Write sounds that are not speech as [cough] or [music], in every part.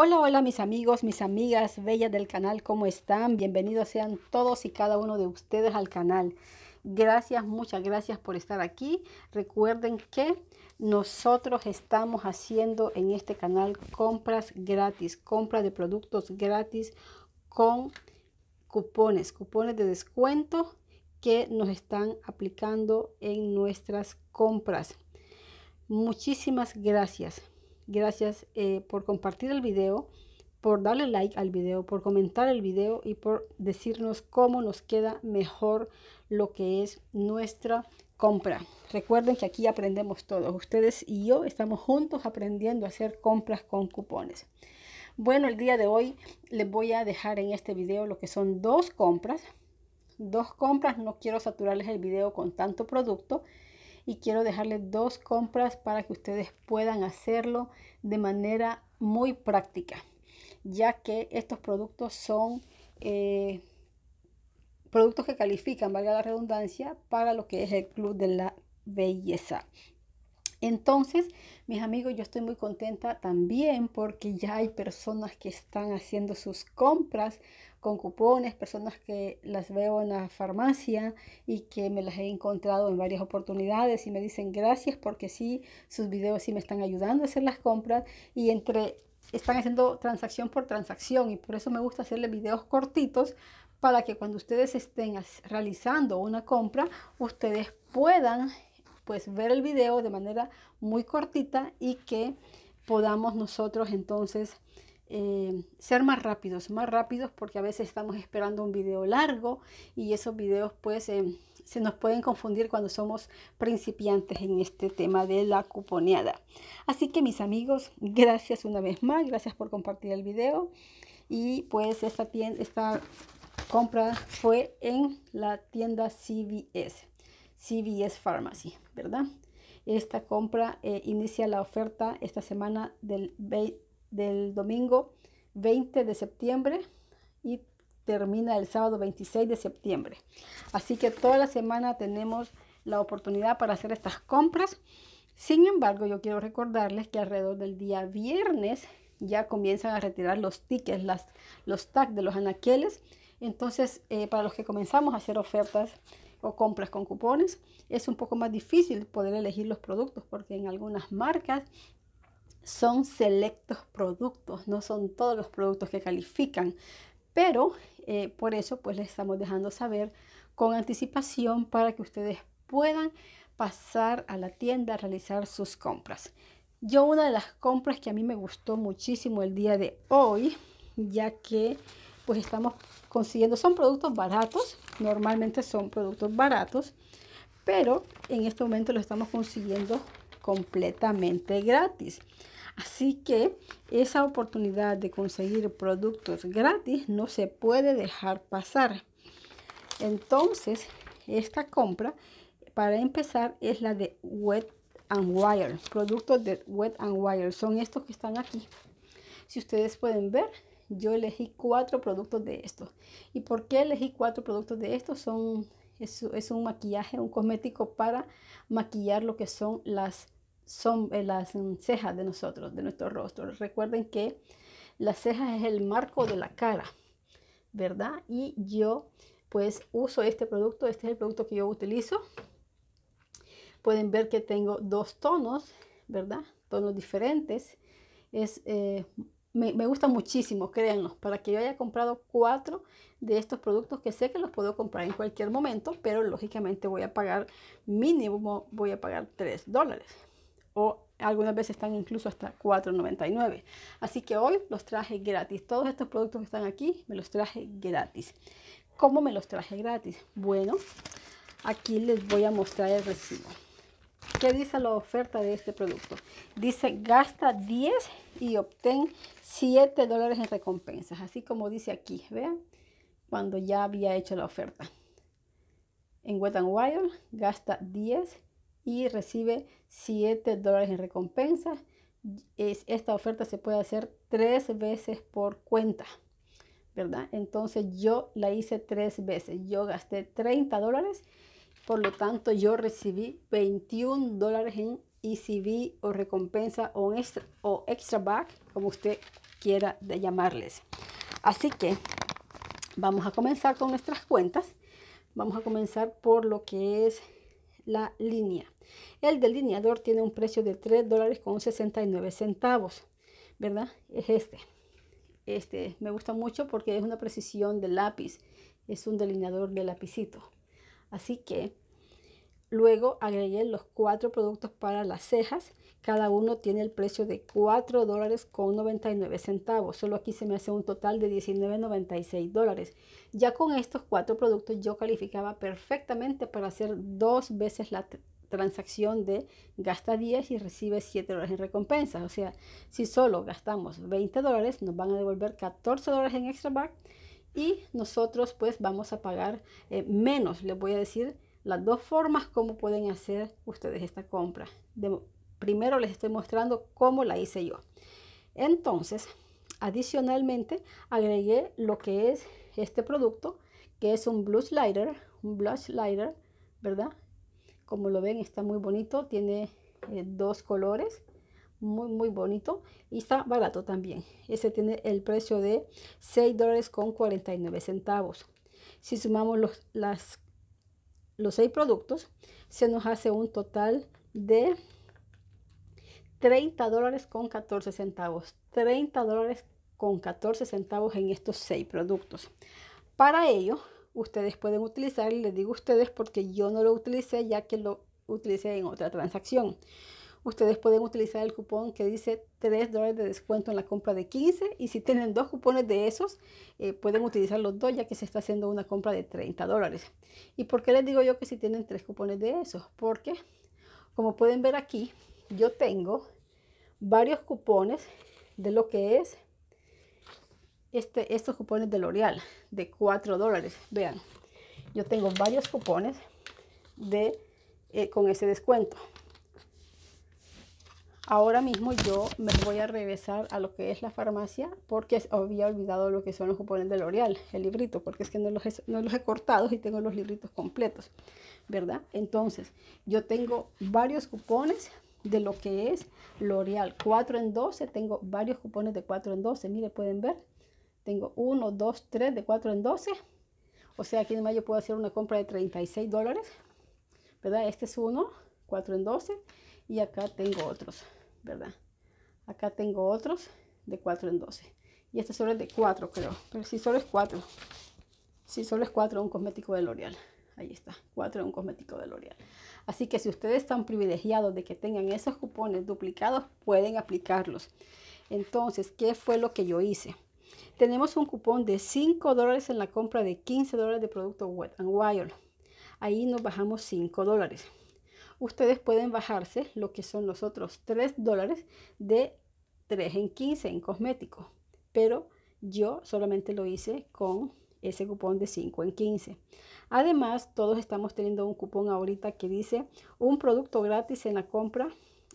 Hola, hola mis amigos, mis amigas bellas del canal, ¿cómo están? Bienvenidos sean todos y cada uno de ustedes al canal. Gracias, muchas gracias por estar aquí. Recuerden que nosotros estamos haciendo en este canal compras gratis, compra de productos gratis con cupones, cupones de descuento que nos están aplicando en nuestras compras. Muchísimas gracias. Gracias eh, por compartir el video, por darle like al video, por comentar el video y por decirnos cómo nos queda mejor lo que es nuestra compra. Recuerden que aquí aprendemos todos. Ustedes y yo estamos juntos aprendiendo a hacer compras con cupones. Bueno, el día de hoy les voy a dejar en este video lo que son dos compras. Dos compras, no quiero saturarles el video con tanto producto y quiero dejarles dos compras para que ustedes puedan hacerlo de manera muy práctica, ya que estos productos son eh, productos que califican, valga la redundancia, para lo que es el Club de la Belleza. Entonces, mis amigos, yo estoy muy contenta también porque ya hay personas que están haciendo sus compras con cupones, personas que las veo en la farmacia y que me las he encontrado en varias oportunidades y me dicen gracias porque sí, sus videos sí me están ayudando a hacer las compras y entre están haciendo transacción por transacción y por eso me gusta hacerle videos cortitos para que cuando ustedes estén realizando una compra, ustedes puedan pues ver el video de manera muy cortita y que podamos nosotros entonces eh, ser más rápidos, más rápidos porque a veces estamos esperando un video largo y esos videos pues eh, se nos pueden confundir cuando somos principiantes en este tema de la cuponeada. Así que mis amigos, [laughs] gracias una vez más, gracias por compartir el video y pues esta, esta compra fue en la tienda CVS, CVS Pharmacy, ¿verdad? Esta compra eh, inicia la oferta esta semana del 20 del domingo 20 de septiembre y termina el sábado 26 de septiembre. Así que toda la semana tenemos la oportunidad para hacer estas compras. Sin embargo, yo quiero recordarles que alrededor del día viernes ya comienzan a retirar los tickets, las, los tags de los anaqueles. Entonces, eh, para los que comenzamos a hacer ofertas o compras con cupones, es un poco más difícil poder elegir los productos porque en algunas marcas son selectos productos, no son todos los productos que califican, pero eh, por eso pues les estamos dejando saber con anticipación para que ustedes puedan pasar a la tienda a realizar sus compras. Yo una de las compras que a mí me gustó muchísimo el día de hoy, ya que pues estamos consiguiendo, son productos baratos, normalmente son productos baratos, pero en este momento lo estamos consiguiendo completamente gratis. Así que esa oportunidad de conseguir productos gratis no se puede dejar pasar. Entonces, esta compra, para empezar, es la de Wet and Wire. Productos de Wet and Wire son estos que están aquí. Si ustedes pueden ver, yo elegí cuatro productos de estos. ¿Y por qué elegí cuatro productos de estos? Son es, un maquillaje, un cosmético para maquillar lo que son las, son, eh, las mm, cejas de nosotros, de nuestro rostro. Recuerden que las cejas es el marco de la cara, ¿verdad? Y yo pues uso este producto, este es el producto que yo utilizo. Pueden ver que tengo dos tonos, ¿verdad? Tonos diferentes. Es eh, me, gusta muchísimo, créanlo, para que yo haya comprado cuatro de estos productos que sé que los puedo comprar en cualquier momento, pero lógicamente voy a pagar mínimo, voy a pagar 3 dólares. O algunas veces están incluso hasta 4.99. Así que hoy los traje gratis. Todos estos productos que están aquí me los traje gratis. ¿Cómo me los traje gratis? Bueno, aquí les voy a mostrar el recibo. ¿Qué dice la oferta de este producto? Dice, gasta 10 y obtén 7 dólares en recompensas. Así como dice aquí, vean, cuando ya había hecho la oferta. En Wet and Wild gasta 10 y recibe 7 dólares en recompensa Es, esta oferta se puede hacer tres veces por cuenta, ¿verdad? Entonces yo la hice tres veces. Yo gasté 30 dólares por lo tanto, yo recibí 21 dólares en ECB o recompensa o extra, o extra back, como usted quiera llamarles. Así que vamos a comenzar con nuestras cuentas. Vamos a comenzar por lo que es la línea. El delineador tiene un precio de 3 dólares con 69 centavos, ¿verdad? Es este. Este me gusta mucho porque es una precisión de lápiz. Es un delineador de lapicito. Así que luego agregué los cuatro productos para las cejas. Cada uno tiene el precio de 4 dólares con 99 centavos. Solo aquí se me hace un total de 19.96 dólares. Ya con estos cuatro productos yo calificaba perfectamente para hacer dos veces la transacción de gasta 10 y recibe 7 dólares en recompensa. O sea, si solo gastamos 20 dólares, nos van a devolver 14 dólares en extra back y nosotros pues vamos a pagar eh, menos. Les voy a decir las dos formas como pueden hacer ustedes esta compra. primero les estoy mostrando cómo la hice yo. Entonces, adicionalmente agregué lo que es este producto, que es un blush lighter, un blush lighter, ¿verdad? Como lo ven está muy bonito, tiene eh, dos colores muy muy bonito y está barato también ese tiene el precio de 6 dólares con 49 centavos si sumamos los las los seis productos se nos hace un total de 30 dólares con 14 centavos 30 dólares con 14 centavos en estos seis productos para ello ustedes pueden utilizar y les digo ustedes porque yo no lo utilicé ya que lo utilicé en otra transacción ustedes pueden utilizar el cupón que dice 3 dólares de descuento en la compra de 15 y si tienen dos cupones de esos, eh, pueden utilizar los dos ya que se está haciendo una compra de 30 dólares. ¿Y por qué les digo yo que si tienen tres cupones de esos? Porque, como pueden ver aquí, yo tengo varios cupones de lo que es este, estos cupones de L'Oreal de 4 dólares. Vean, yo tengo varios cupones de, eh, con ese descuento. Ahora mismo yo me voy a regresar a lo que es la farmacia porque había olvidado lo que son los cupones de L'Oreal, el librito, porque es que no los, he, cortado y tengo los libritos completos, ¿verdad? Entonces, yo tengo varios cupones de lo que es L'Oreal 4 en 12, tengo varios cupones de 4 en 12, mire, pueden ver, tengo 1, 2, 3 de 4 en 12, o sea, aquí en mayo puedo hacer una compra de 36 dólares, ¿verdad? Este es uno, 4 en 12, y acá tengo otros. ¿verdad? Acá tengo otros de 4 en 12. Y este solo es de 4, creo. Pero si solo es 4. Si solo es 4 un cosmético de L'Oreal. Ahí está, 4 un cosmético de L'Oreal. Así que si ustedes están privilegiados de que tengan esos cupones duplicados, pueden aplicarlos. Entonces, ¿qué fue lo que yo hice? Tenemos un cupón de 5 dólares en la compra de 15 dólares de producto Wet and Wild. Ahí nos bajamos 5 dólares ustedes pueden bajarse lo que son los otros 3 dólares de 3 en 15 en cosméticos. Pero yo solamente lo hice con ese cupón de 5 en 15. Además, todos estamos teniendo un cupón ahorita que dice un producto gratis en la compra,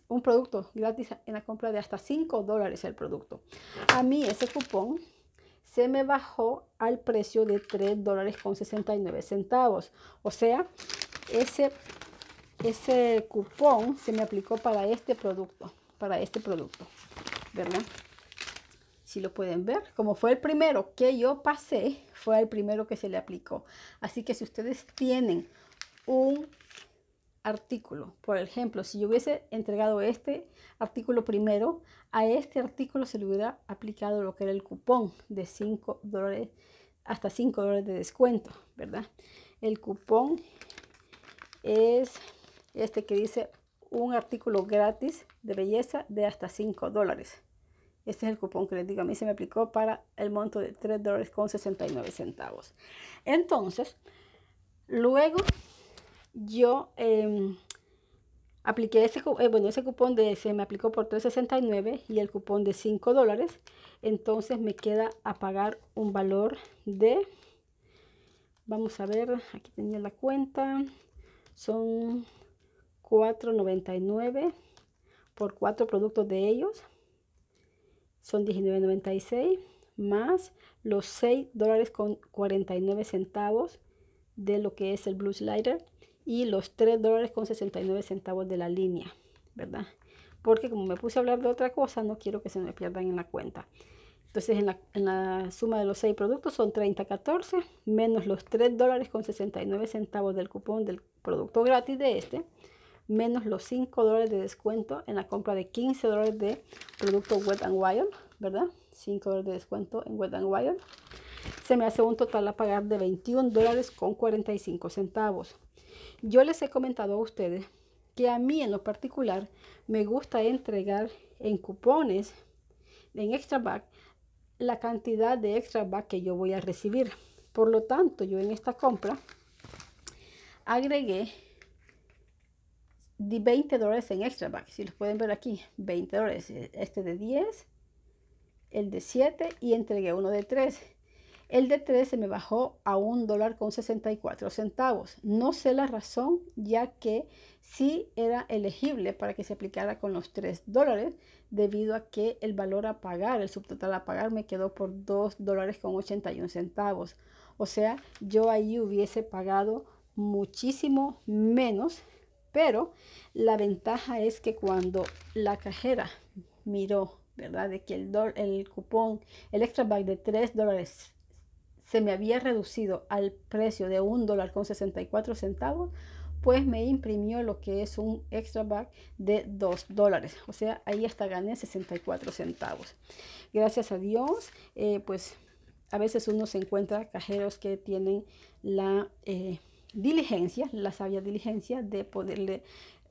un producto gratis en la compra de hasta 5 dólares el producto. A mí ese cupón se me bajó al precio de 3 dólares con 69 centavos. O sea, ese ese cupón se me aplicó para este producto, para este producto, ¿verdad? Si lo pueden ver, como fue el primero que yo pasé, fue el primero que se le aplicó. Así que si ustedes tienen un artículo, por ejemplo, si yo hubiese entregado este artículo primero, a este artículo se le hubiera aplicado lo que era el cupón de 5 dólares, hasta 5 dólares de descuento, ¿verdad? El cupón es este que dice un artículo gratis de belleza de hasta 5 dólares. Este es el cupón que les digo, a mí se me aplicó para el monto de 3 dólares con 69 centavos. Entonces, luego yo em, apliqué ese, eh, bueno, ese cupón de, se me aplicó por 3.69 y el cupón de 5 dólares. Entonces me queda a pagar un valor de, vamos a ver, aquí tenía la cuenta, son 4.99 por cuatro productos de ellos son 19.96 más los 6 dólares con 49 centavos de lo que es el Blue Slider y los 3 dólares con 69 centavos de la línea, ¿verdad? Porque como me puse a hablar de otra cosa, no quiero que se me pierdan en la cuenta. Entonces en la, suma de los seis productos son 30.14 menos los 3 dólares con 69 centavos del cupón del producto gratis de este menos los 5 dólares de descuento en la compra de 15 dólares de producto Wet and Wild, ¿verdad? 5 dólares de descuento en Wet and Wild. Se me hace un total a pagar de 21 dólares con 45 centavos. Yo les he comentado a ustedes que a mí en lo particular me gusta entregar en cupones, en extra bag, la cantidad de extra bag que yo voy a recibir. Por lo tanto, yo en esta compra agregué di 20 dólares en extra Si los pueden ver aquí, 20 dólares. Este de 10, el de 7 y entregué uno de 3. El de 13 se me bajó a un dólar con 64 centavos. No sé la razón, ya que sí era elegible para que se aplicara con los 3 dólares, debido a que el valor a pagar, el subtotal a pagar, me quedó por 2 dólares con 81 centavos. O sea, yo ahí hubiese pagado muchísimo menos pero la ventaja es que cuando la cajera miró, ¿verdad? De que el, cupón, el extra bag de 3 dólares se me había reducido al precio de 1 dólar con 64 centavos, pues me imprimió lo que es un extra bag de 2 dólares. O sea, ahí hasta gané 64 centavos. Gracias a Dios, eh, pues a veces uno se encuentra cajeros que tienen la... Eh, diligencia, la sabia diligencia de poderle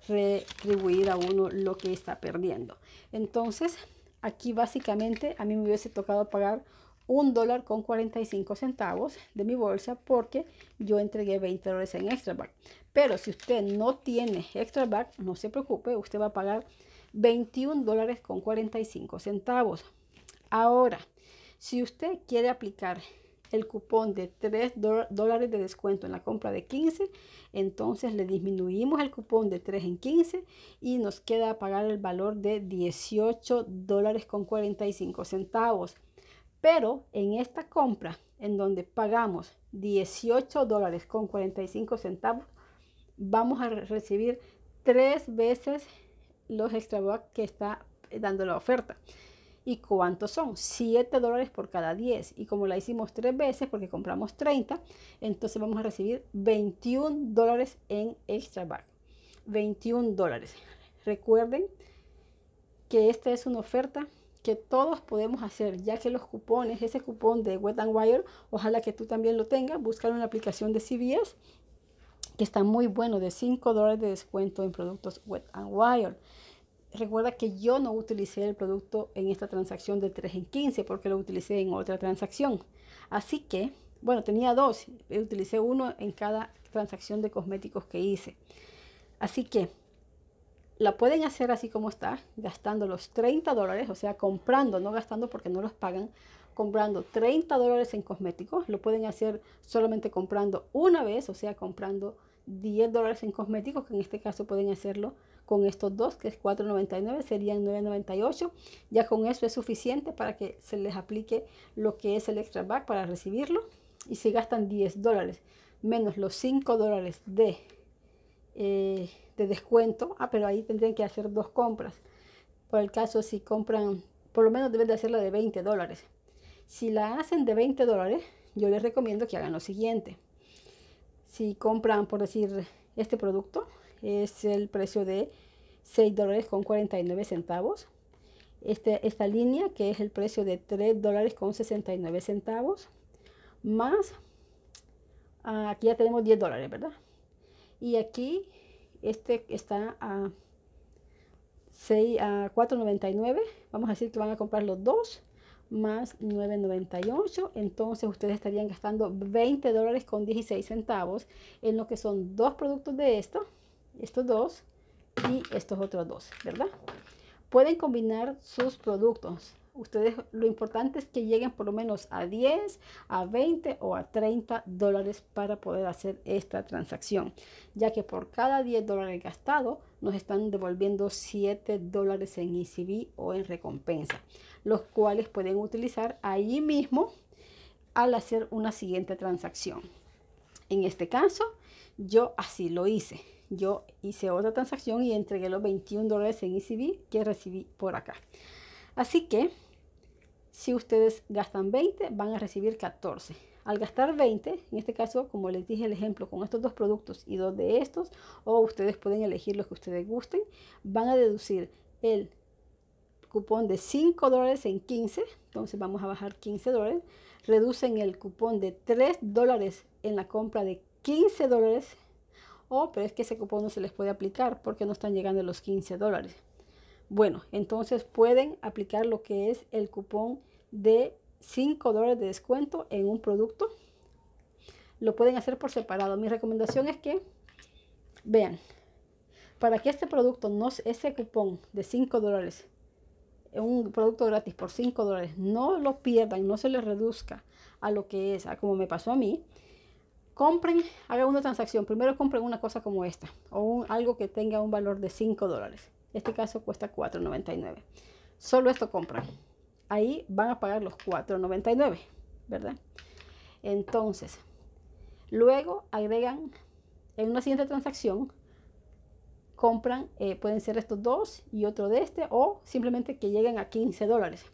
retribuir a uno lo que está perdiendo. Entonces, aquí básicamente a mí me hubiese tocado pagar un dólar con 45 centavos de mi bolsa porque yo entregué 20 dólares en extra back. Pero si usted no tiene extra back, no se preocupe, usted va a pagar 21 dólares con 45 centavos. Ahora, si usted quiere aplicar el cupón de 3 dólares de descuento en la compra de 15, entonces le disminuimos el cupón de 3 en 15 y nos queda pagar el valor de 18 dólares con 45 centavos. Pero en esta compra, en donde pagamos 18 dólares con 45 centavos, vamos a recibir tres veces los extra que está eh, dando la oferta. ¿Y cuántos son? 7 dólares por cada 10. Y como la hicimos tres veces, porque compramos 30, entonces vamos a recibir 21 dólares en extra bar. 21 dólares. Recuerden que esta es una oferta que todos podemos hacer, ya que los cupones, ese cupón de Wet and Wire, ojalá que tú también lo tengas, búscalo en la aplicación de CVS, que está muy bueno, de 5 dólares de descuento en productos Wet and Wire recuerda que yo no utilicé el producto en esta transacción de 3 en 15 porque lo utilicé en otra transacción. Así que, bueno, tenía dos, utilicé uno en cada transacción de cosméticos que hice. Así que la pueden hacer así como está, gastando los 30 dólares, o sea, comprando, no gastando porque no los pagan, comprando 30 dólares en cosméticos. Lo pueden hacer solamente comprando una vez, o sea, comprando 10 dólares en cosméticos, que en este caso pueden hacerlo con estos dos, que es 4.99, serían 9.98. Ya con eso es suficiente para que se les aplique lo que es el extra back para recibirlo. Y si gastan 10 dólares menos los 5 dólares de, eh, de descuento, ah, pero ahí tendrían que hacer dos compras. Por el caso, si compran, por lo menos deben de hacerla de 20 dólares. Si la hacen de 20 dólares, yo les recomiendo que hagan lo siguiente. Si compran, por decir, este producto, es el precio de 6 dólares con 49 centavos. Este, esta línea que es el precio de $3.69. dólares con 69 centavos más ah, aquí ya tenemos 10 dólares verdad y aquí este está a a 4.99 vamos a decir que van a comprar los dos más 9.98 entonces ustedes estarían gastando 20 dólares con 16 centavos en lo que son dos productos de esto estos dos y estos otros dos, ¿verdad? Pueden combinar sus productos. Ustedes, lo importante es que lleguen por lo menos a 10, a 20 o a 30 dólares para poder hacer esta transacción, ya que por cada 10 dólares gastado nos están devolviendo 7 dólares en ICB e o en recompensa, los cuales pueden utilizar allí mismo al hacer una siguiente transacción. En este caso, yo así lo hice yo hice otra transacción y entregué los 21 dólares en ECB que recibí por acá. Así que si ustedes gastan 20, van a recibir 14. Al gastar 20, en este caso, como les dije el ejemplo, con estos dos productos y dos de estos, o ustedes pueden elegir los que ustedes gusten, van a deducir el cupón de 5 dólares en 15, entonces vamos a bajar 15 dólares, reducen el cupón de 3 dólares en la compra de 15 dólares Oh, pero es que ese cupón no se les puede aplicar porque no están llegando los 15 dólares. Bueno, entonces pueden aplicar lo que es el cupón de 5 dólares de descuento en un producto. Lo pueden hacer por separado. Mi recomendación es que, vean, para que este producto, no, ese cupón de 5 dólares, un producto gratis por 5 dólares, no lo pierdan, no se les reduzca a lo que es, a como me pasó a mí, compren, hagan una transacción. Primero compren una cosa como esta o algo que tenga un valor de 5 dólares. En este caso cuesta 4.99. Solo esto compran. Ahí van a pagar los 4.99, ¿verdad? Entonces, luego agregan en una siguiente transacción, compran, eh, pueden ser estos dos y otro de este o simplemente que lleguen a 15 dólares.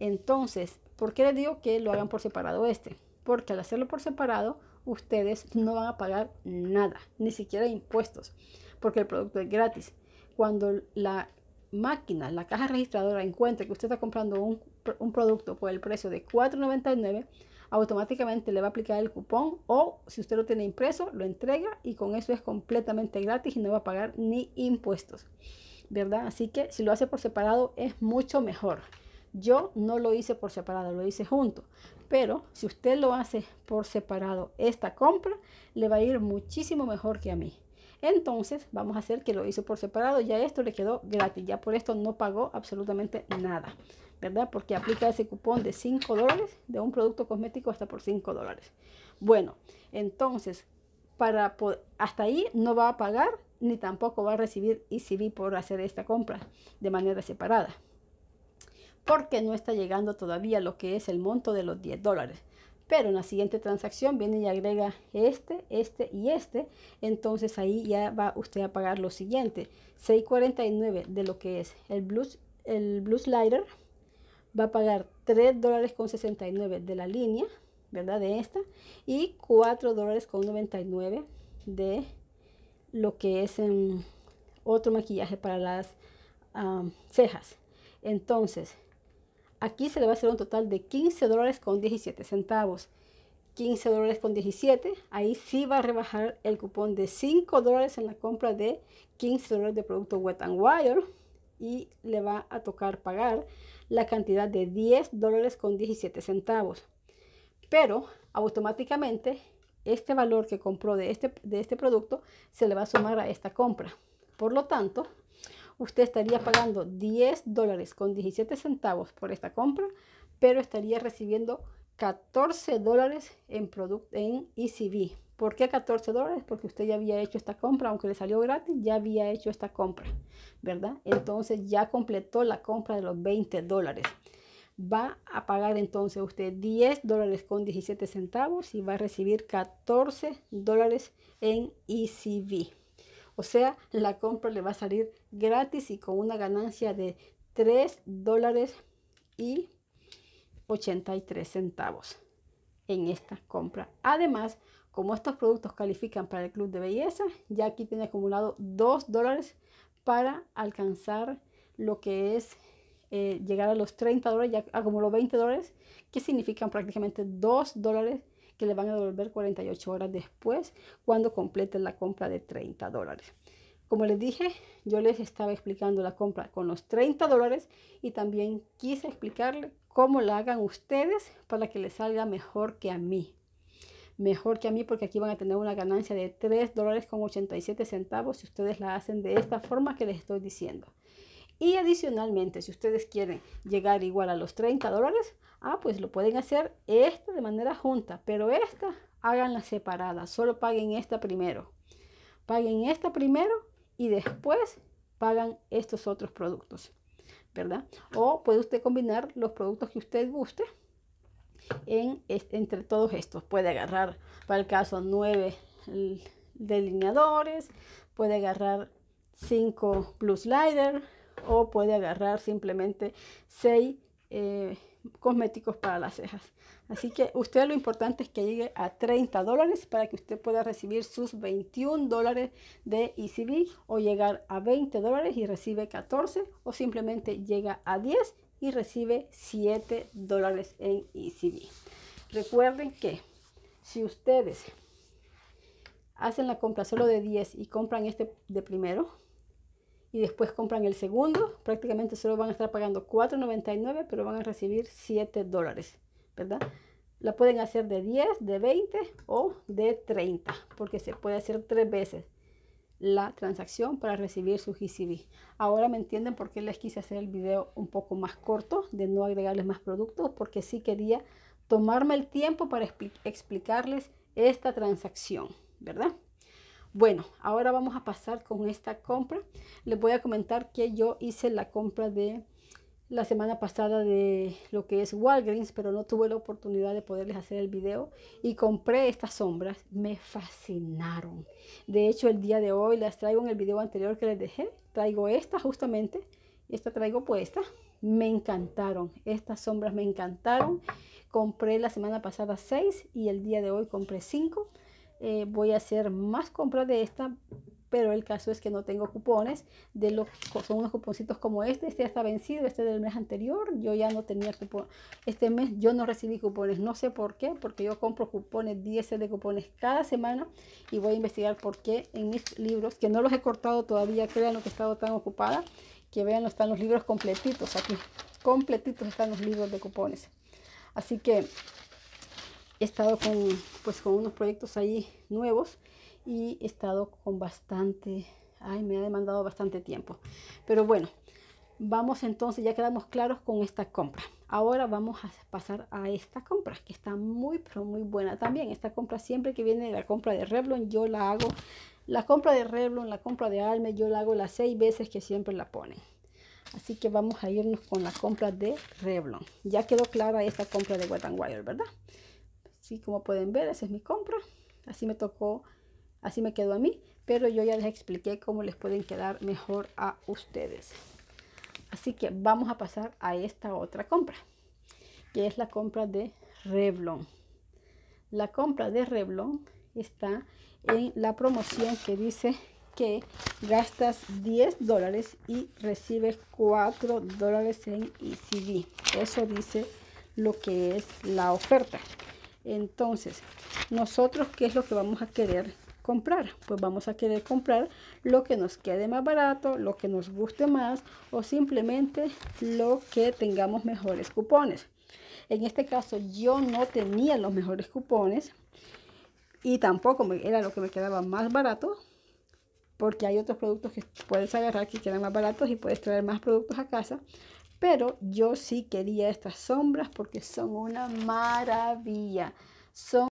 Entonces, ¿por qué les digo que lo hagan por separado este? Porque al hacerlo por separado, ustedes no van a pagar nada, ni siquiera impuestos, porque el producto es gratis. Cuando la máquina, la caja registradora encuentra que usted está comprando un, un producto por el precio de 4.99, automáticamente le va a aplicar el cupón o si usted lo tiene impreso, lo entrega y con eso es completamente gratis y no va a pagar ni impuestos. ¿Verdad? Así que si lo hace por separado es mucho mejor. Yo no lo hice por separado, lo hice junto. Pero si usted lo hace por separado, esta compra le va a ir muchísimo mejor que a mí. Entonces vamos a hacer que lo hice por separado. Ya esto le quedó gratis. Ya por esto no pagó absolutamente nada. ¿Verdad? Porque aplica ese cupón de 5 dólares de un producto cosmético hasta por 5 dólares. Bueno, entonces para hasta ahí no va a pagar ni tampoco va a recibir ECB por hacer esta compra de manera separada porque no está llegando todavía lo que es el monto de los 10 dólares. Pero en la siguiente transacción viene y agrega este, este y este. Entonces ahí ya va usted a pagar lo siguiente. 6.49 de lo que es el Blue, el blue Slider. Va a pagar 3.69 dólares con de la línea, ¿verdad? De esta. Y 4.99 dólares con de lo que es em, otro maquillaje para las cejas. Entonces, Aquí se le va a hacer un total de 15 dólares con 17 centavos. 15 dólares con 17, ahí sí va a rebajar el cupón de 5 dólares en la compra de 15 dólares de producto Wet and Wire y le va a tocar pagar la cantidad de 10 dólares con 17 centavos. Pero automáticamente este valor que compró de este, de este producto se le va a sumar a esta compra. Por lo tanto, usted estaría pagando 10 dólares con 17 centavos por esta compra, pero estaría recibiendo 14 dólares en, en ECB. ¿Por qué 14 dólares? Porque usted ya había hecho esta compra, aunque le salió gratis, ya había hecho esta compra, ¿verdad? Entonces ya completó la compra de los 20 dólares. Va a pagar entonces usted 10 dólares con 17 centavos y va a recibir 14 dólares en ECB. O sea, la compra le va a salir gratis y con una ganancia de 3 dólares y 83 centavos en esta compra. Además, como estos productos califican para el club de belleza, ya aquí tiene acumulado 2 dólares para alcanzar lo que es eh, llegar a los 30 dólares, ya acumuló 20 dólares, que significan prácticamente 2 dólares que le van a devolver 48 horas después cuando completen la compra de 30 dólares. Como les dije, yo les estaba explicando la compra con los 30 dólares y también quise explicarle cómo la hagan ustedes para que les salga mejor que a mí. Mejor que a mí porque aquí van a tener una ganancia de 3 dólares con 87 centavos si ustedes la hacen de esta forma que les estoy diciendo. Y adicionalmente, si ustedes quieren llegar igual a los 30 dólares, Ah, pues lo pueden hacer esta de manera junta, pero esta háganla separada, solo paguen esta primero. Paguen esta primero y después pagan estos otros productos, ¿verdad? O puede usted combinar los productos que usted guste en, entre todos estos. Puede agarrar, para el caso, nueve delineadores, puede agarrar cinco blue slider o puede agarrar simplemente seis eh, cosméticos para las cejas. Así que usted lo importante es que llegue a 30 dólares para que usted pueda recibir sus 21 dólares de ECB o llegar a 20 dólares y recibe 14 o simplemente llega a 10 y recibe 7 dólares en ECB. Recuerden que si ustedes hacen la compra solo de 10 y compran este de primero, y después compran el segundo, prácticamente solo van a estar pagando 4.99, pero van a recibir 7 dólares, ¿verdad? La pueden hacer de 10, de 20 o de 30, porque se puede hacer tres veces la transacción para recibir su GCB. Ahora me entienden por qué les quise hacer el video un poco más corto, de no agregarles más productos, porque sí quería tomarme el tiempo para explicarles esta transacción, ¿verdad? Bueno, ahora vamos a pasar con esta compra. Les voy a comentar que yo hice la compra de la semana pasada de lo que es Walgreens, pero no tuve la oportunidad de poderles hacer el video y compré estas sombras. Me fascinaron. De hecho, el día de hoy las traigo en el video anterior que les dejé. Traigo esta justamente. y Esta traigo puesta. Me encantaron. Estas sombras me encantaron. Compré la semana pasada 6 y el día de hoy compré 5. Eh, voy a hacer más compras de esta pero el caso es que no tengo cupones de los son unos cuponcitos como este este ya está vencido este del mes anterior yo ya no tenía cupón este mes yo no recibí cupones no sé por qué porque yo compro cupones 10 de cupones cada semana y voy a investigar por qué en mis libros que no los he cortado todavía lo que he estado tan ocupada que vean están los libros completitos aquí completitos están los libros de cupones así que he estado con, pues, con unos proyectos ahí nuevos y he estado con bastante, ay, me ha demandado bastante tiempo. Pero bueno, vamos entonces, ya quedamos claros con esta compra. Ahora vamos a pasar a esta compra que está muy, pero muy buena también. Esta compra siempre que viene la compra de Revlon, yo la hago. La compra de Revlon, la compra de Alme, yo la hago las seis veces que siempre la ponen. Así que vamos a irnos con la compra de Revlon. Ya quedó clara esta compra de Wet n Wild, ¿verdad? Sí, como pueden ver, esa es mi compra. Así me tocó, así me quedó a mí. Pero yo ya les expliqué cómo les pueden quedar mejor a ustedes. Así que vamos a pasar a esta otra compra, que es la compra de Revlon. La compra de Revlon está en la promoción que dice que gastas 10 dólares y recibes 4 dólares en ECD. Eso dice lo que es la oferta. Entonces, nosotros, ¿qué es lo que vamos a querer comprar? Pues vamos a querer comprar lo que nos quede más barato, lo que nos guste más o simplemente lo que tengamos mejores cupones. En este caso yo no tenía los mejores cupones y tampoco era lo que me quedaba más barato porque hay otros productos que puedes agarrar que quedan más baratos y puedes traer más productos a casa, pero yo sí quería estas sombras porque son una maravilla. Son